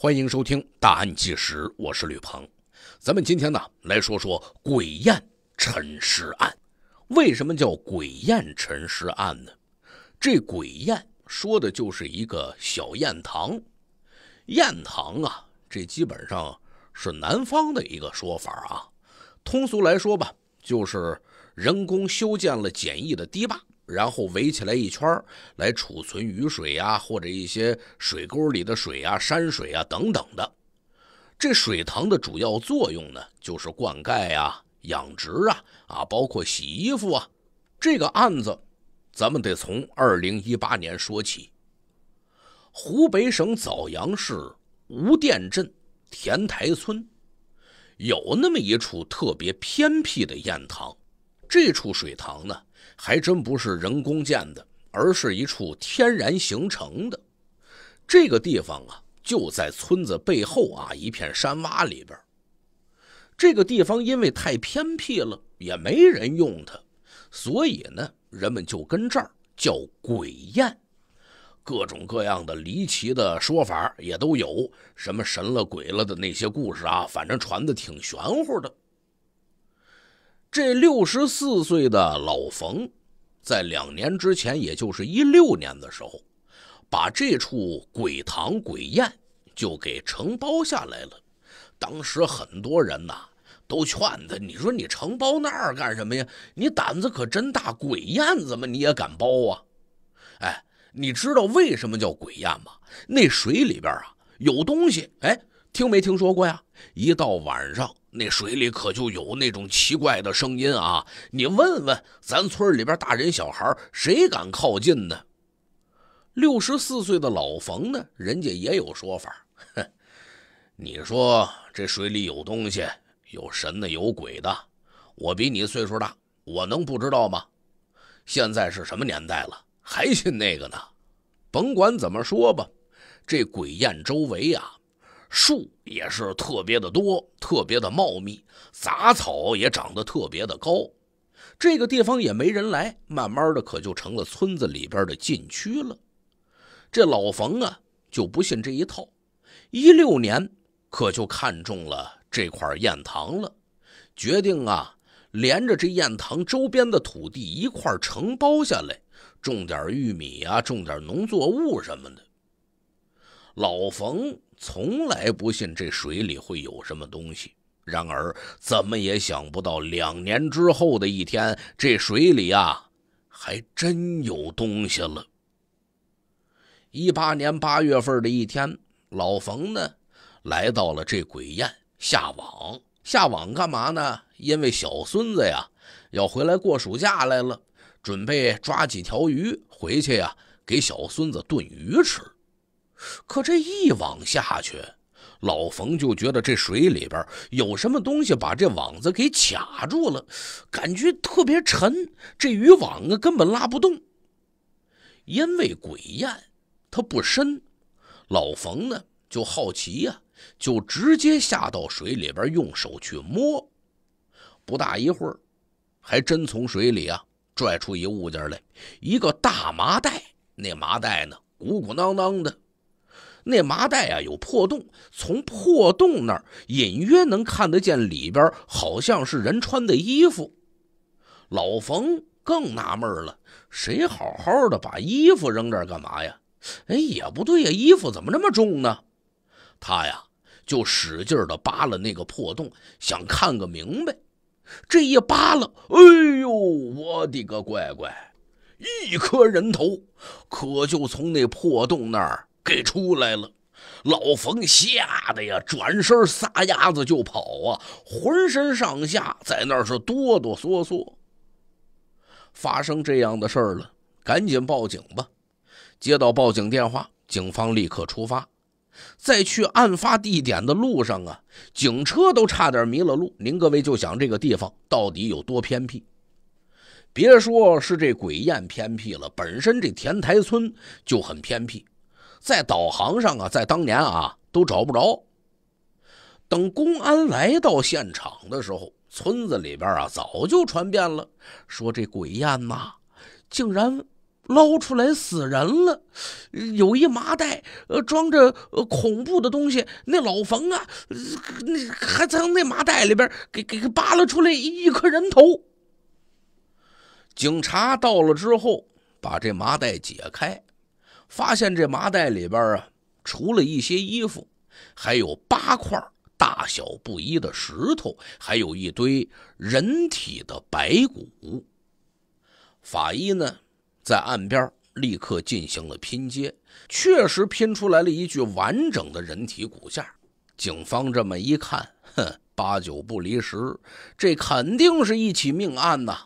欢迎收听《大案纪实》，我是吕鹏。咱们今天呢来说说“鬼宴陈尸案”。为什么叫“鬼宴陈尸案”呢？这“鬼宴”说的就是一个小宴堂。宴堂啊，这基本上是南方的一个说法啊。通俗来说吧，就是人工修建了简易的堤坝。然后围起来一圈来储存雨水呀，或者一些水沟里的水呀、山水啊等等的。这水塘的主要作用呢，就是灌溉呀、养殖啊、啊，包括洗衣服啊。这个案子，咱们得从二零一八年说起。湖北省枣阳市吴店镇田台村有那么一处特别偏僻的堰塘，这处水塘呢。还真不是人工建的，而是一处天然形成的。这个地方啊，就在村子背后啊一片山洼里边。这个地方因为太偏僻了，也没人用它，所以呢，人们就跟这儿叫鬼宴。各种各样的离奇的说法也都有，什么神了鬼了的那些故事啊，反正传的挺玄乎的。这六十四岁的老冯，在两年之前，也就是一六年的时候，把这处鬼塘鬼宴就给承包下来了。当时很多人呐，都劝他：“你说你承包那儿干什么呀？你胆子可真大，鬼宴怎么你也敢包啊？”哎，你知道为什么叫鬼宴吗？那水里边啊有东西，哎。听没听说过呀？一到晚上，那水里可就有那种奇怪的声音啊！你问问咱村里边大人小孩，谁敢靠近呢？六十四岁的老冯呢？人家也有说法。哼，你说这水里有东西，有神的，有鬼的。我比你岁数大，我能不知道吗？现在是什么年代了，还信那个呢？甭管怎么说吧，这鬼宴周围呀。树也是特别的多，特别的茂密，杂草也长得特别的高。这个地方也没人来，慢慢的可就成了村子里边的禁区了。这老冯啊，就不信这一套，一六年可就看中了这块堰塘了，决定啊连着这堰塘周边的土地一块承包下来，种点玉米啊，种点农作物什么的。老冯。从来不信这水里会有什么东西，然而怎么也想不到，两年之后的一天，这水里啊，还真有东西了。一八年八月份的一天，老冯呢，来到了这鬼宴下网，下网干嘛呢？因为小孙子呀要回来过暑假来了，准备抓几条鱼回去呀，给小孙子炖鱼吃。可这一网下去，老冯就觉得这水里边有什么东西把这网子给卡住了，感觉特别沉，这渔网啊根本拉不动。因为鬼宴它不深，老冯呢就好奇呀，就直接下到水里边用手去摸，不大一会儿，还真从水里啊拽出一物件来，一个大麻袋，那麻袋呢鼓鼓囊囊的。那麻袋啊有破洞，从破洞那儿隐约能看得见里边好像是人穿的衣服。老冯更纳闷了，谁好好的把衣服扔这儿干嘛呀？哎，也不对呀，衣服怎么那么重呢？他呀就使劲的扒拉那个破洞，想看个明白。这一扒拉，哎呦，我的个乖乖，一颗人头可就从那破洞那儿。给出来了，老冯吓得呀，转身撒丫子就跑啊，浑身上下在那是哆哆嗦嗦。发生这样的事儿了，赶紧报警吧！接到报警电话，警方立刻出发。在去案发地点的路上啊，警车都差点迷了路。您各位就想这个地方到底有多偏僻？别说是这鬼宴偏僻了，本身这田台村就很偏僻。在导航上啊，在当年啊都找不着。等公安来到现场的时候，村子里边啊早就传遍了，说这鬼宴呐，竟然捞出来死人了，有一麻袋，呃，装着恐怖的东西。那老冯啊，那还从那麻袋里边给给扒拉出来一颗人头。警察到了之后，把这麻袋解开。发现这麻袋里边啊，除了一些衣服，还有八块大小不一的石头，还有一堆人体的白骨。法医呢，在岸边立刻进行了拼接，确实拼出来了一具完整的人体骨架。警方这么一看，哼，八九不离十，这肯定是一起命案呐。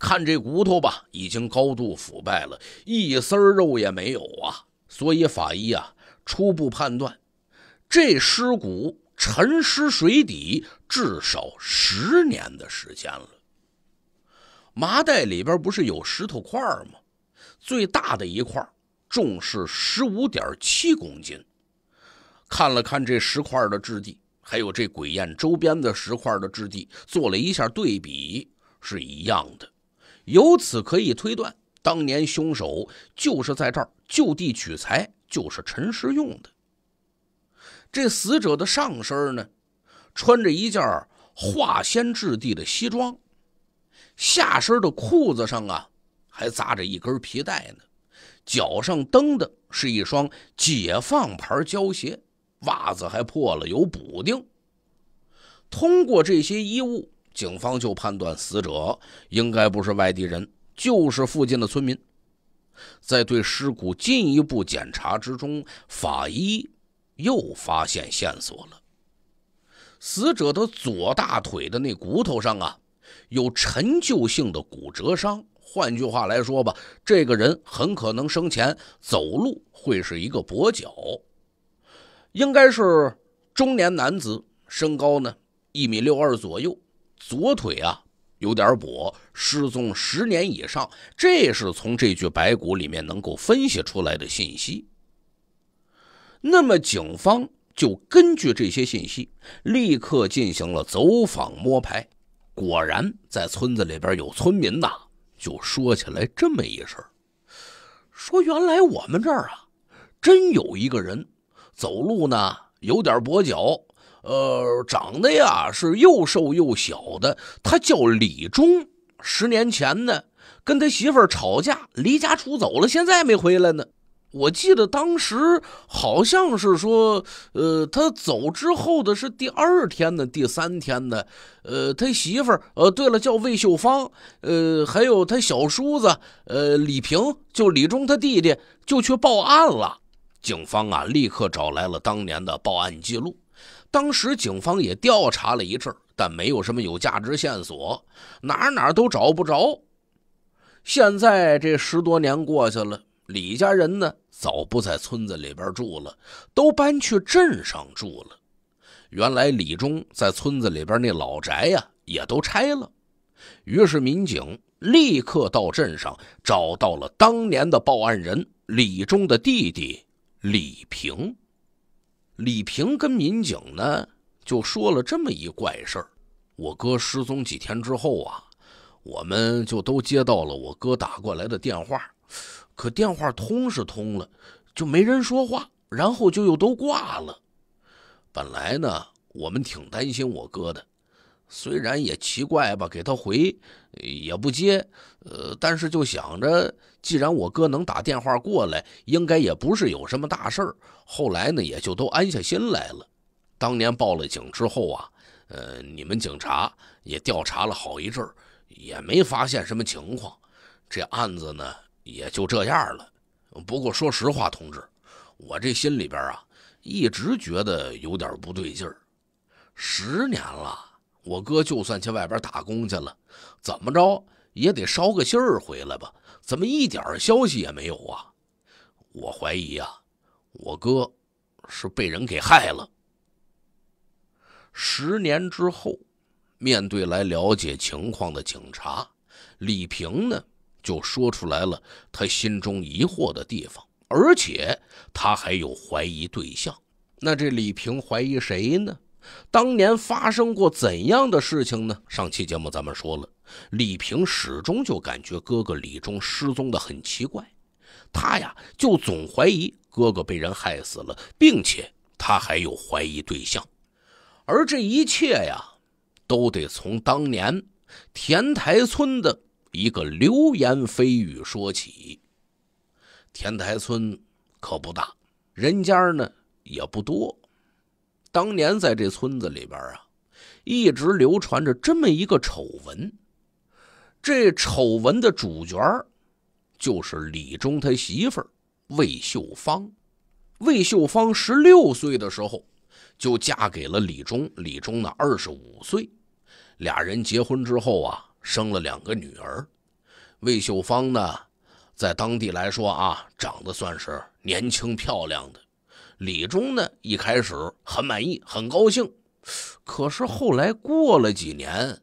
看这骨头吧，已经高度腐败了，一丝肉也没有啊。所以法医啊，初步判断，这尸骨沉尸水底至少十年的时间了。麻袋里边不是有石头块吗？最大的一块重是十五点七公斤。看了看这石块的质地，还有这鬼宴周边的石块的质地，做了一下对比，是一样的。由此可以推断，当年凶手就是在这儿就地取材，就是陈尸用的。这死者的上身呢，穿着一件化纤质地的西装，下身的裤子上啊，还扎着一根皮带呢，脚上蹬的是一双解放牌胶鞋，袜子还破了，有补丁。通过这些衣物。警方就判断死者应该不是外地人，就是附近的村民。在对尸骨进一步检查之中，法医又发现线索了：死者的左大腿的那骨头上啊，有陈旧性的骨折伤。换句话来说吧，这个人很可能生前走路会是一个跛脚，应该是中年男子，身高呢一米六二左右。左腿啊，有点跛，失踪十年以上，这是从这具白骨里面能够分析出来的信息。那么，警方就根据这些信息，立刻进行了走访摸排。果然，在村子里边有村民呐，就说起来这么一事儿，说原来我们这儿啊，真有一个人，走路呢有点跛脚。呃，长得呀是又瘦又小的，他叫李忠。十年前呢，跟他媳妇儿吵架，离家出走了，现在没回来呢。我记得当时好像是说，呃，他走之后的是第二天呢，第三天呢，呃，他媳妇儿，呃，对了，叫魏秀芳，呃，还有他小叔子，呃，李平，就李忠他弟弟，就去报案了。警方啊，立刻找来了当年的报案记录。当时警方也调查了一阵，但没有什么有价值线索，哪哪都找不着。现在这十多年过去了，李家人呢早不在村子里边住了，都搬去镇上住了。原来李忠在村子里边那老宅呀，也都拆了。于是民警立刻到镇上找到了当年的报案人李忠的弟弟李平。李平跟民警呢，就说了这么一怪事儿：我哥失踪几天之后啊，我们就都接到了我哥打过来的电话，可电话通是通了，就没人说话，然后就又都挂了。本来呢，我们挺担心我哥的。虽然也奇怪吧，给他回，也不接，呃，但是就想着，既然我哥能打电话过来，应该也不是有什么大事儿。后来呢，也就都安下心来了。当年报了警之后啊，呃，你们警察也调查了好一阵，也没发现什么情况，这案子呢也就这样了。不过说实话，同志，我这心里边啊，一直觉得有点不对劲儿，十年了。我哥就算去外边打工去了，怎么着也得捎个信儿回来吧？怎么一点消息也没有啊？我怀疑啊，我哥是被人给害了。十年之后，面对来了解情况的警察，李平呢就说出来了他心中疑惑的地方，而且他还有怀疑对象。那这李平怀疑谁呢？当年发生过怎样的事情呢？上期节目咱们说了，李萍始终就感觉哥哥李忠失踪的很奇怪，他呀就总怀疑哥哥被人害死了，并且他还有怀疑对象。而这一切呀，都得从当年田台村的一个流言蜚语说起。田台村可不大，人家呢也不多。当年在这村子里边啊，一直流传着这么一个丑闻。这丑闻的主角就是李忠他媳妇儿魏秀芳。魏秀芳十六岁的时候就嫁给了李忠，李忠呢二十五岁。俩人结婚之后啊，生了两个女儿。魏秀芳呢，在当地来说啊，长得算是年轻漂亮的。李忠呢。一开始很满意，很高兴，可是后来过了几年，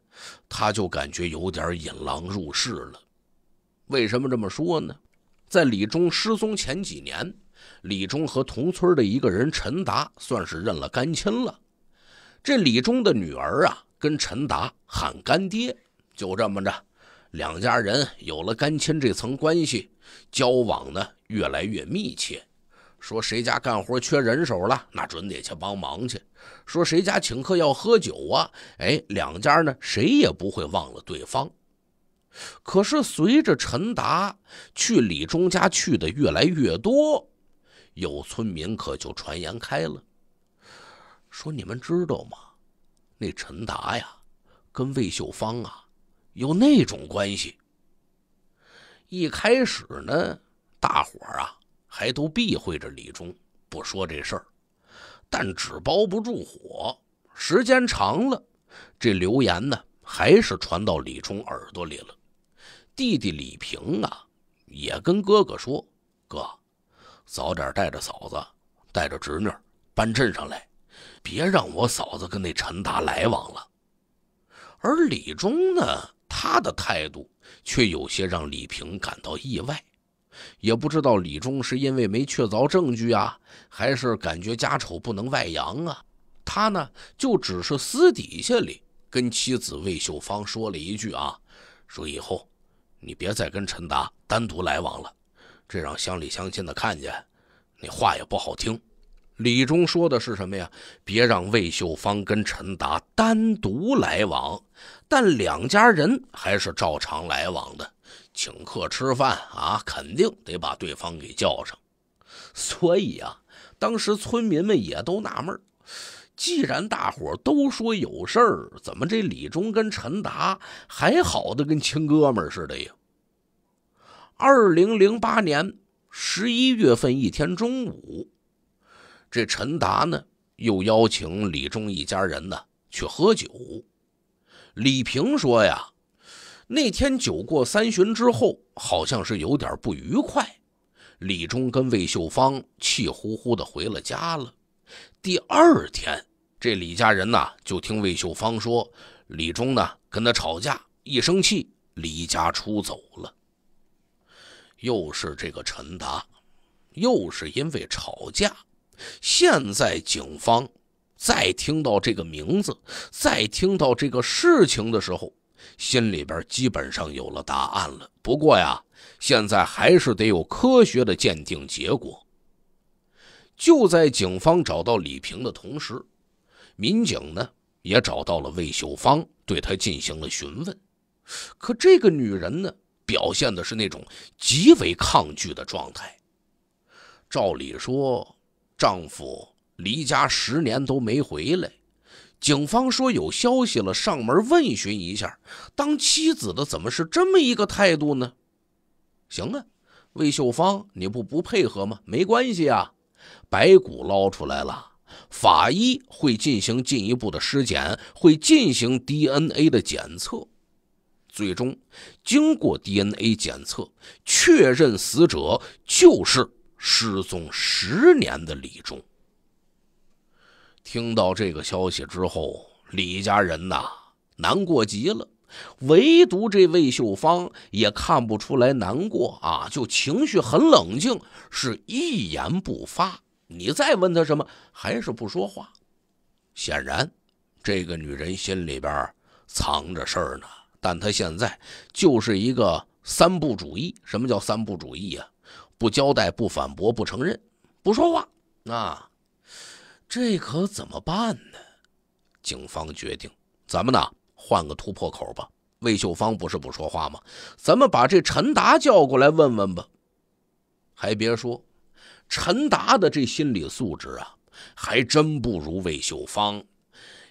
他就感觉有点引狼入室了。为什么这么说呢？在李忠失踪前几年，李忠和同村的一个人陈达算是认了干亲了。这李忠的女儿啊，跟陈达喊干爹，就这么着，两家人有了干亲这层关系，交往呢越来越密切。说谁家干活缺人手了，那准得去帮忙去。说谁家请客要喝酒啊？哎，两家呢，谁也不会忘了对方。可是随着陈达去李忠家去的越来越多，有村民可就传言开了，说你们知道吗？那陈达呀，跟魏秀芳啊，有那种关系。一开始呢，大伙儿啊。还都避讳着李忠不说这事儿，但纸包不住火，时间长了，这流言呢还是传到李忠耳朵里了。弟弟李平啊，也跟哥哥说：“哥，早点带着嫂子、带着侄女搬镇上来，别让我嫂子跟那陈达来往了。”而李忠呢，他的态度却有些让李平感到意外。也不知道李忠是因为没确凿证据啊，还是感觉家丑不能外扬啊？他呢，就只是私底下里跟妻子魏秀芳说了一句啊，说以后你别再跟陈达单独来往了，这让乡里乡亲的看见，那话也不好听。李忠说的是什么呀？别让魏秀芳跟陈达单独来往，但两家人还是照常来往的。请客吃饭啊，肯定得把对方给叫上。所以啊，当时村民们也都纳闷儿：既然大伙都说有事儿，怎么这李忠跟陈达还好的跟亲哥们儿似的呀？二零零八年十一月份一天中午，这陈达呢又邀请李忠一家人呢去喝酒。李平说呀。那天酒过三巡之后，好像是有点不愉快，李忠跟魏秀芳气呼呼的回了家了。第二天，这李家人呢就听魏秀芳说，李忠呢跟他吵架，一生气离家出走了。又是这个陈达，又是因为吵架。现在警方在听到这个名字，在听到这个事情的时候。心里边基本上有了答案了，不过呀，现在还是得有科学的鉴定结果。就在警方找到李平的同时，民警呢也找到了魏秀芳，对她进行了询问。可这个女人呢，表现的是那种极为抗拒的状态。照理说，丈夫离家十年都没回来。警方说有消息了，上门问询一下。当妻子的怎么是这么一个态度呢？行啊，魏秀芳，你不不配合吗？没关系啊，白骨捞出来了，法医会进行进一步的尸检，会进行 DNA 的检测。最终，经过 DNA 检测，确认死者就是失踪十年的李忠。听到这个消息之后，李家人呐难过极了，唯独这魏秀芳也看不出来难过啊，就情绪很冷静，是一言不发。你再问他什么，还是不说话。显然，这个女人心里边藏着事儿呢，但她现在就是一个三不主义。什么叫三不主义啊？不交代，不反驳，不承认，不说话啊。这可怎么办呢？警方决定，咱们呢换个突破口吧。魏秀芳不是不说话吗？咱们把这陈达叫过来问问吧。还别说，陈达的这心理素质啊，还真不如魏秀芳。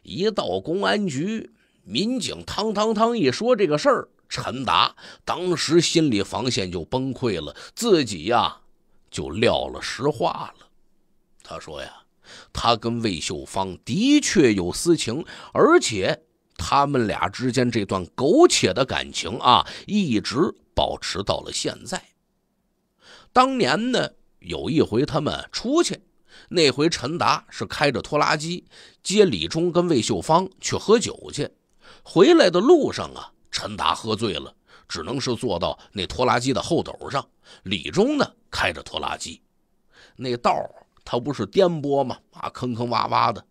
一到公安局，民警汤汤汤一说这个事儿，陈达当时心理防线就崩溃了，自己呀就撂了实话了。他说呀。他跟魏秀芳的确有私情，而且他们俩之间这段苟且的感情啊，一直保持到了现在。当年呢，有一回他们出去，那回陈达是开着拖拉机接李忠跟魏秀芳去喝酒去，回来的路上啊，陈达喝醉了，只能是坐到那拖拉机的后斗上，李忠呢开着拖拉机，那道。他不是颠簸吗？啊，坑坑洼洼的，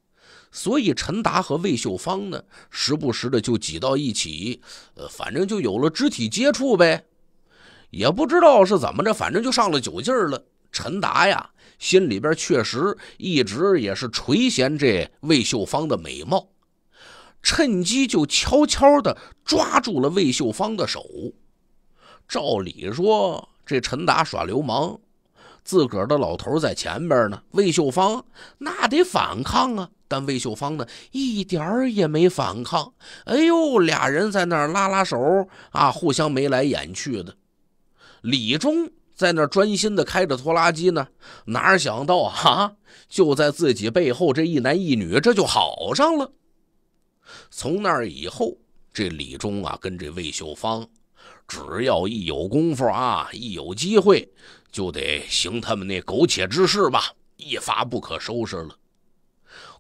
所以陈达和魏秀芳呢，时不时的就挤到一起，呃，反正就有了肢体接触呗。也不知道是怎么着，反正就上了酒劲儿了。陈达呀，心里边确实一直也是垂涎这魏秀芳的美貌，趁机就悄悄的抓住了魏秀芳的手。照理说，这陈达耍流氓。自个儿的老头在前边呢，魏秀芳那得反抗啊！但魏秀芳呢，一点儿也没反抗。哎呦，俩人在那儿拉拉手啊，互相眉来眼去的。李忠在那儿专心的开着拖拉机呢，哪想到啊，就在自己背后这一男一女，这就好上了。从那儿以后，这李忠啊跟这魏秀芳，只要一有功夫啊，一有机会。就得行他们那苟且之事吧，一发不可收拾了。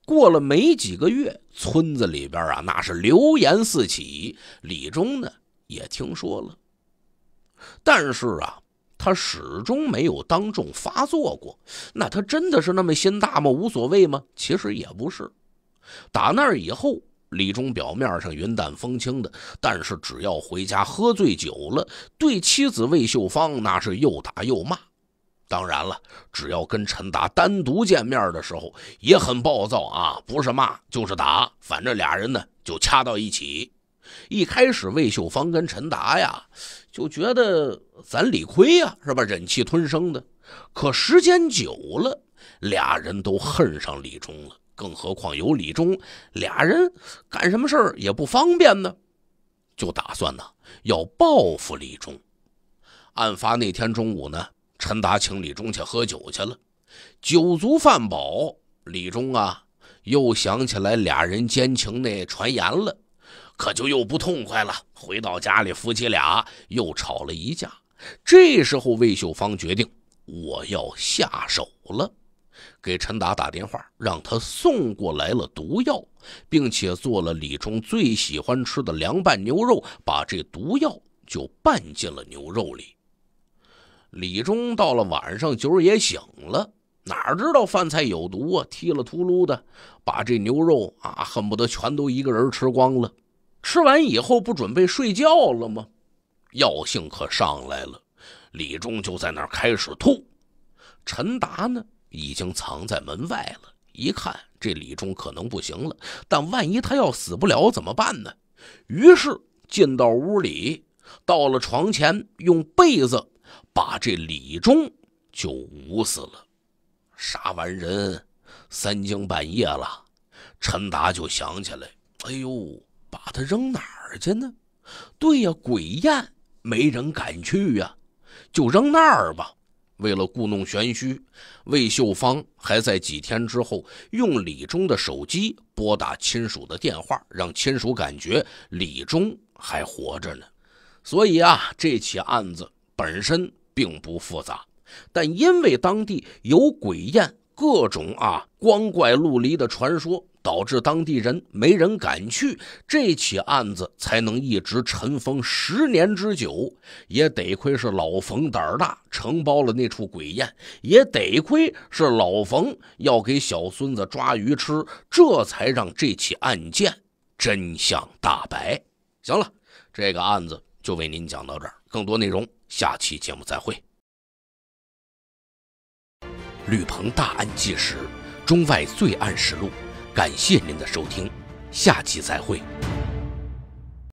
过了没几个月，村子里边啊，那是流言四起。李忠呢也听说了，但是啊，他始终没有当众发作过。那他真的是那么心大吗？无所谓吗？其实也不是。打那儿以后，李忠表面上云淡风轻的，但是只要回家喝醉酒了，对妻子魏秀芳那是又打又骂。当然了，只要跟陈达单独见面的时候，也很暴躁啊，不是骂就是打，反正俩人呢就掐到一起。一开始，魏秀芳跟陈达呀就觉得咱理亏呀，是吧？忍气吞声的。可时间久了，俩人都恨上李忠了，更何况有李忠，俩人干什么事儿也不方便呢，就打算呢要报复李忠。案发那天中午呢。陈达请李忠去喝酒去了，酒足饭饱，李忠啊又想起来俩人奸情那传言了，可就又不痛快了。回到家里，夫妻俩又吵了一架。这时候，魏秀芳决定我要下手了，给陈达打电话，让他送过来了毒药，并且做了李忠最喜欢吃的凉拌牛肉，把这毒药就拌进了牛肉里。李忠到了晚上，酒也醒了，哪知道饭菜有毒啊！踢了秃噜的，把这牛肉啊，恨不得全都一个人吃光了。吃完以后不准备睡觉了吗？药性可上来了，李忠就在那儿开始吐。陈达呢，已经藏在门外了，一看这李忠可能不行了，但万一他要死不了怎么办呢？于是进到屋里，到了床前，用被子。把这李忠就捂死了，杀完人，三更半夜了，陈达就想起来，哎呦，把他扔哪儿去呢？对呀，鬼宴没人敢去呀，就扔那儿吧。为了故弄玄虚，魏秀芳还在几天之后用李忠的手机拨打亲属的电话，让亲属感觉李忠还活着呢。所以啊，这起案子本身。并不复杂，但因为当地有鬼宴，各种啊光怪陆离的传说，导致当地人没人敢去，这起案子才能一直尘封十年之久。也得亏是老冯胆儿大，承包了那处鬼宴，也得亏是老冯要给小孙子抓鱼吃，这才让这起案件真相大白。行了，这个案子就为您讲到这儿，更多内容。下期节目再会，《吕鹏大案纪实》中外罪案实录，感谢您的收听，下期再会。